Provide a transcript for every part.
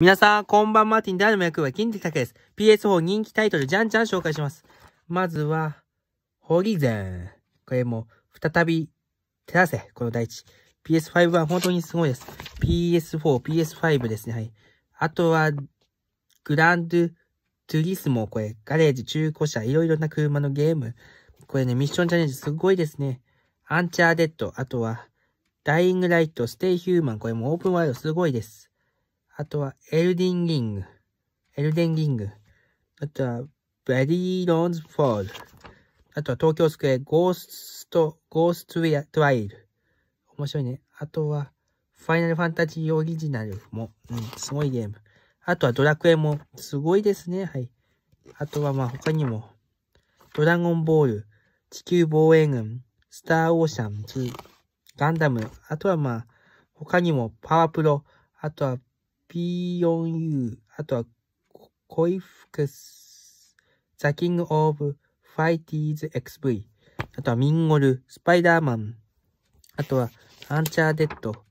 皆さん、こんばんマーティン誰の役は金的拓です。PS4 人気タイトル、じゃんじゃん紹介します。まずは、ホリゼン。これも、再び、照らせ、この第一。PS5 は本当にすごいです。PS4、PS5 ですね、はい。あとは、グランド、トゥリスモ、これ、ガレージ、中古車、いろいろな車のゲーム。これね、ミッションチャレンジすごいですね。アンチャーデッド、あとは、ダイイングライト、ステイヒューマン、これもオープンワールドすごいです。あとはエルディンリング、エルデンリング、あとはベリーロンズフォール、あとは東京スクエア、ゴースト、ゴーストウィア、トライル。面白いね。あとは、ファイナルファンタジーオリジナルも、うん、すごいゲーム。あとはドラクエも、すごいですね。はい。あとはまあ他にも、ドラゴンボール、地球防衛軍、スターオーシャン2、ガンダム、あとはまあ、他にもパワープロ、あとは P4U、あとはコイフクス、ザ・キング・オブ・ファイティーズ XV、あとはミンゴル、スパイダーマン、あとはアンチャーデッド、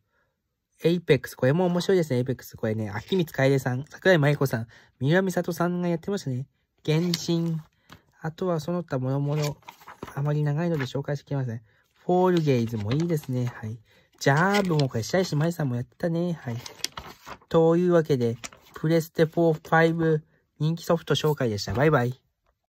エイペックス、これも面白いですね、エイペックス。これね、秋光楓さん、桜井舞子さん、三浦美里さんがやってましたね。原神、あとはその他もろもろ、あまり長いので紹介してきません、ね。フォールゲイズもいいですね。はい。ジャーブもこれ、白石麻衣さんもやってたね。はい。というわけで、プレステ4、5人気ソフト紹介でした。バイバイ。